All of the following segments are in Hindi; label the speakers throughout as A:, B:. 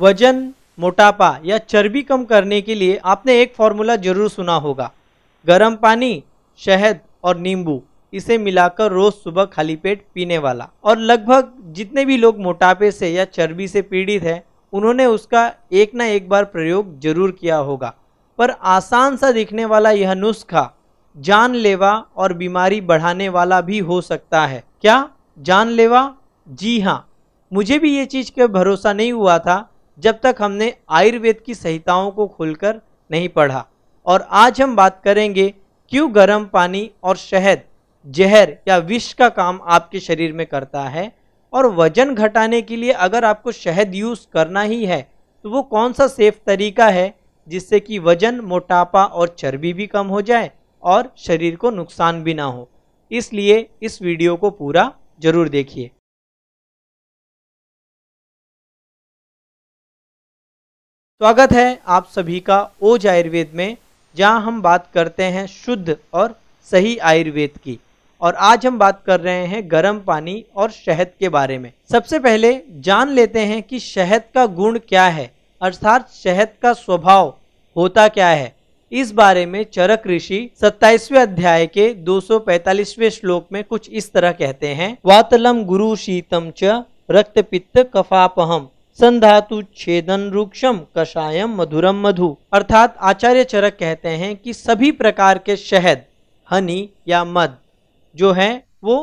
A: वजन मोटापा या चर्बी कम करने के लिए आपने एक फार्मूला जरूर सुना होगा गर्म पानी शहद और नींबू इसे मिलाकर रोज सुबह खाली पेट पीने वाला और लगभग जितने भी लोग मोटापे से या चर्बी से पीड़ित हैं उन्होंने उसका एक ना एक बार प्रयोग जरूर किया होगा पर आसान सा दिखने वाला यह नुस्खा जानलेवा और बीमारी बढ़ाने वाला भी हो सकता है क्या जानलेवा जी हाँ मुझे भी ये चीज़ का भरोसा नहीं हुआ था जब तक हमने आयुर्वेद की संहिताओं को खोलकर नहीं पढ़ा और आज हम बात करेंगे क्यों गर्म पानी और शहद जहर या विष का काम आपके शरीर में करता है और वजन घटाने के लिए अगर आपको शहद यूज़ करना ही है तो वो कौन सा सेफ तरीका है जिससे कि वजन मोटापा और चर्बी भी कम हो जाए और शरीर को नुकसान भी ना हो इसलिए इस वीडियो को पूरा ज़रूर देखिए स्वागत है आप सभी का ओज आयुर्वेद में जहां हम बात करते हैं शुद्ध और सही आयुर्वेद की और आज हम बात कर रहे हैं गर्म पानी और शहद के बारे में सबसे पहले जान लेते हैं कि शहद का गुण क्या है अर्थात शहद का स्वभाव होता क्या है इस बारे में चरक ऋषि सत्ताईसवे अध्याय के 245वें श्लोक में कुछ इस तरह कहते हैं वातलम गुरु शीतम च रक्त पित्त कफापहम संधातु छेदन रूक्षम कषायम मधुरम मधु अर्थात आचार्य चरक कहते हैं कि सभी प्रकार के शहद हनी या मद जो है वो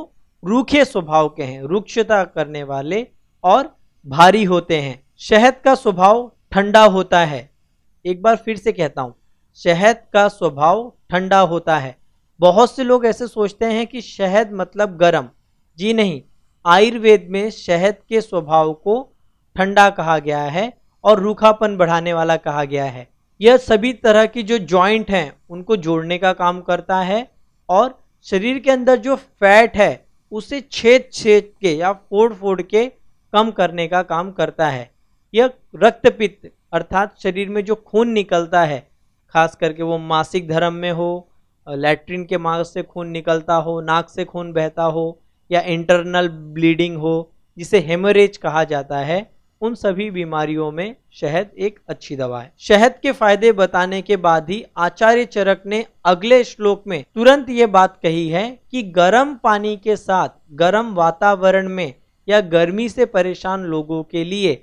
A: रूखे स्वभाव के हैं रूक्षता करने वाले और भारी होते हैं शहद का स्वभाव ठंडा होता है एक बार फिर से कहता हूँ शहद का स्वभाव ठंडा होता है बहुत से लोग ऐसे सोचते हैं कि शहद मतलब गर्म जी नहीं आयुर्वेद में शहद के स्वभाव को ठंडा कहा गया है और रूखापन बढ़ाने वाला कहा गया है यह सभी तरह की जो जॉइंट हैं उनको जोड़ने का काम करता है और शरीर के अंदर जो फैट है उसे छेद छेद के या फोड़ फोड़ के कम करने का काम करता है यह रक्तपित्त अर्थात शरीर में जो खून निकलता है खास करके वो मासिक धर्म में हो लैट्रिन के मार्ग से खून निकलता हो नाक से खून बहता हो या इंटरनल ब्लीडिंग हो जिसे हेमरेज कहा जाता है उन सभी बीमारियों में शहद एक अच्छी दवा है शहद के फायदे बताने के बाद ही आचार्य चरक ने अगले श्लोक में तुरंत ये बात कही है कि गर्म पानी के साथ गर्म वातावरण में या गर्मी से परेशान लोगों के लिए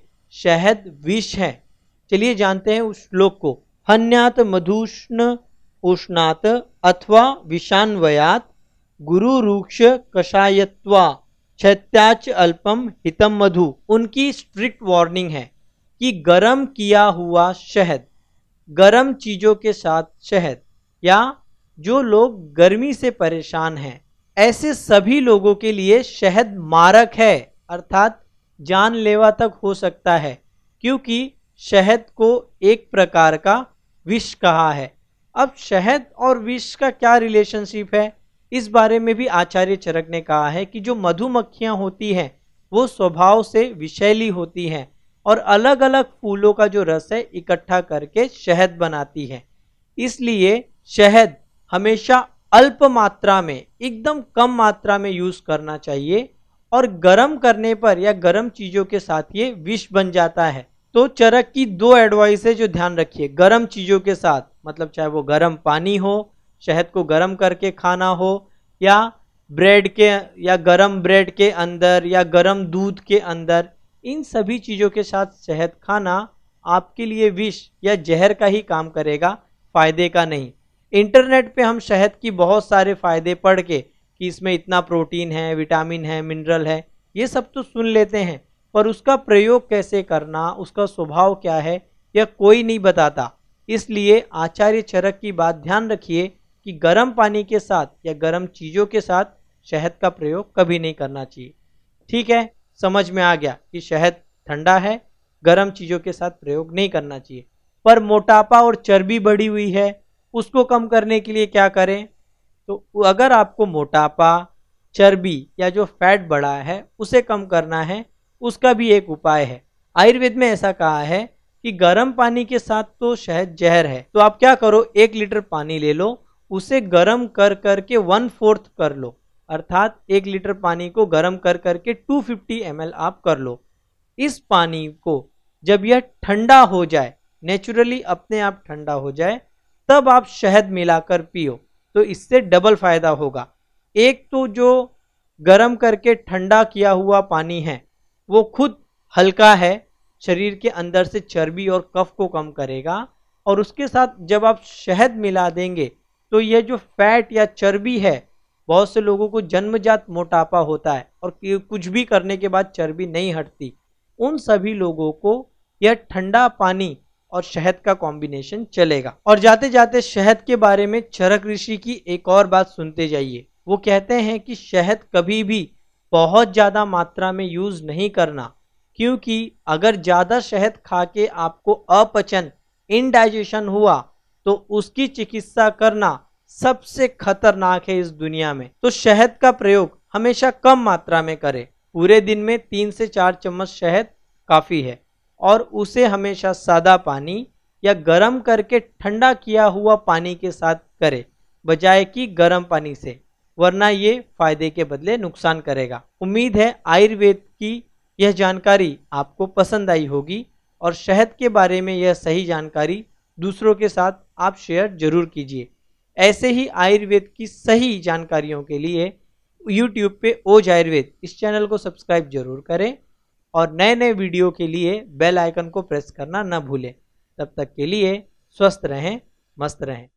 A: शहद विष है चलिए जानते हैं उस श्लोक को हन्यात मधुष्ण उष्णात अथवा विषान्वयात गुरु रूक्ष कषायत्वा छत्याच अल्पम हितम मधु उनकी स्ट्रिक्ट वार्निंग है कि गरम किया हुआ शहद गरम चीज़ों के साथ शहद या जो लोग गर्मी से परेशान हैं ऐसे सभी लोगों के लिए शहद मारक है अर्थात जानलेवा तक हो सकता है क्योंकि शहद को एक प्रकार का विष कहा है अब शहद और विष का क्या रिलेशनशिप है इस बारे में भी आचार्य चरक ने कहा है कि जो मधुमक्खियां होती हैं वो स्वभाव से विषैली होती हैं और अलग अलग फूलों का जो रस है इकट्ठा करके शहद बनाती है इसलिए शहद हमेशा अल्प मात्रा में एकदम कम मात्रा में यूज़ करना चाहिए और गर्म करने पर या गर्म चीज़ों के साथ ये विष बन जाता है तो चरक की दो एडवाइस है जो ध्यान रखिए गर्म चीज़ों के साथ मतलब चाहे वो गर्म पानी हो शहद को गर्म करके खाना हो या ब्रेड के या गरम ब्रेड के अंदर या गरम दूध के अंदर इन सभी चीज़ों के साथ शहद खाना आपके लिए विष या जहर का ही काम करेगा फ़ायदे का नहीं इंटरनेट पे हम शहद की बहुत सारे फ़ायदे पढ़ के कि इसमें इतना प्रोटीन है विटामिन है मिनरल है ये सब तो सुन लेते हैं पर उसका प्रयोग कैसे करना उसका स्वभाव क्या है यह कोई नहीं बताता इसलिए आचार्य चरक की बात ध्यान रखिए कि गर्म पानी के साथ या गर्म चीज़ों के साथ शहद का प्रयोग कभी नहीं करना चाहिए ठीक है समझ में आ गया कि शहद ठंडा है गर्म चीज़ों के साथ प्रयोग नहीं करना चाहिए पर मोटापा और चर्बी बढ़ी हुई है उसको कम करने के लिए क्या करें तो अगर आपको मोटापा चर्बी या जो फैट बढ़ा है उसे कम करना है उसका भी एक उपाय है आयुर्वेद में ऐसा कहा है कि गर्म पानी के साथ तो शहद जहर है तो आप क्या करो एक लीटर पानी ले लो उसे गर्म कर करके वन फोर्थ कर लो अर्थात एक लीटर पानी को गर्म कर करके 250 फिफ्टी आप कर लो इस पानी को जब यह ठंडा हो जाए नेचुरली अपने आप ठंडा हो जाए तब आप शहद मिलाकर पियो तो इससे डबल फायदा होगा एक तो जो गर्म करके ठंडा किया हुआ पानी है वो खुद हल्का है शरीर के अंदर से चर्बी और कफ को कम करेगा और उसके साथ जब आप शहद मिला देंगे तो ये जो फैट या चर्बी है बहुत से लोगों को जन्मजात मोटापा होता है और कुछ भी करने के बाद चर्बी नहीं हटती उन सभी लोगों को यह ठंडा पानी और शहद का कॉम्बिनेशन चलेगा और जाते जाते शहद के बारे में चरक ऋषि की एक और बात सुनते जाइए वो कहते हैं कि शहद कभी भी बहुत ज़्यादा मात्रा में यूज़ नहीं करना क्योंकि अगर ज़्यादा शहद खा के आपको अपचन इनडाइजेशन हुआ तो उसकी चिकित्सा करना सबसे खतरनाक है इस दुनिया में तो शहद का प्रयोग हमेशा कम मात्रा में करें पूरे दिन में तीन से चार चम्मच शहद काफ़ी है और उसे हमेशा सादा पानी या गर्म करके ठंडा किया हुआ पानी के साथ करें बजाय कि गर्म पानी से वरना ये फायदे के बदले नुकसान करेगा उम्मीद है आयुर्वेद की यह जानकारी आपको पसंद आई होगी और शहद के बारे में यह सही जानकारी दूसरों के साथ आप शेयर जरूर कीजिए ऐसे ही आयुर्वेद की सही जानकारियों के लिए यूट्यूब पे ओज आयुर्वेद इस चैनल को सब्सक्राइब जरूर करें और नए नए वीडियो के लिए बेल आइकन को प्रेस करना न भूलें तब तक के लिए स्वस्थ रहें मस्त रहें